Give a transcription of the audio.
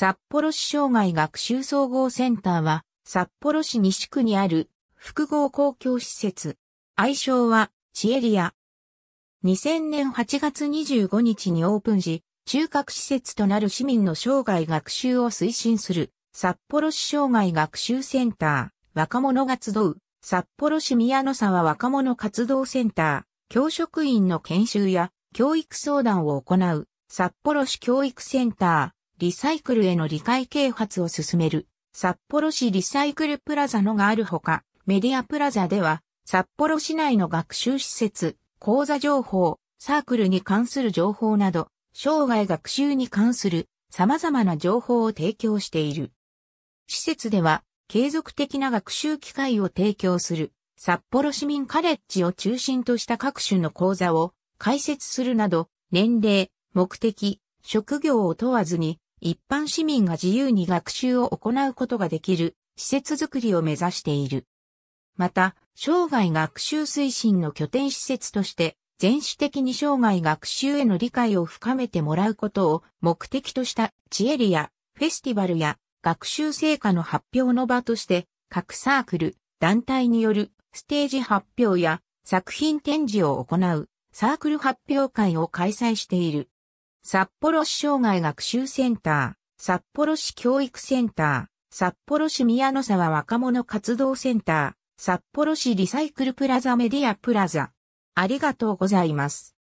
札幌市障害学習総合センターは、札幌市西区にある複合公共施設。愛称は、チエリア。2000年8月25日にオープンし、中核施設となる市民の生涯学習を推進する、札幌市生涯学習センター、若者が集う、札幌市宮の沢若者活動センター、教職員の研修や教育相談を行う、札幌市教育センター、リサイクルへの理解啓発を進める、札幌市リサイクルプラザのがあるほか、メディアプラザでは、札幌市内の学習施設、講座情報、サークルに関する情報など、生涯学習に関する様々な情報を提供している。施設では、継続的な学習機会を提供する、札幌市民カレッジを中心とした各種の講座を開設するなど、年齢、目的、職業を問わずに、一般市民が自由に学習を行うことができる施設づくりを目指している。また、生涯学習推進の拠点施設として、全種的に生涯学習への理解を深めてもらうことを目的としたチエリやフェスティバルや学習成果の発表の場として、各サークル、団体によるステージ発表や作品展示を行うサークル発表会を開催している。札幌市障害学習センター、札幌市教育センター、札幌市宮の沢若者活動センター、札幌市リサイクルプラザメディアプラザ。ありがとうございます。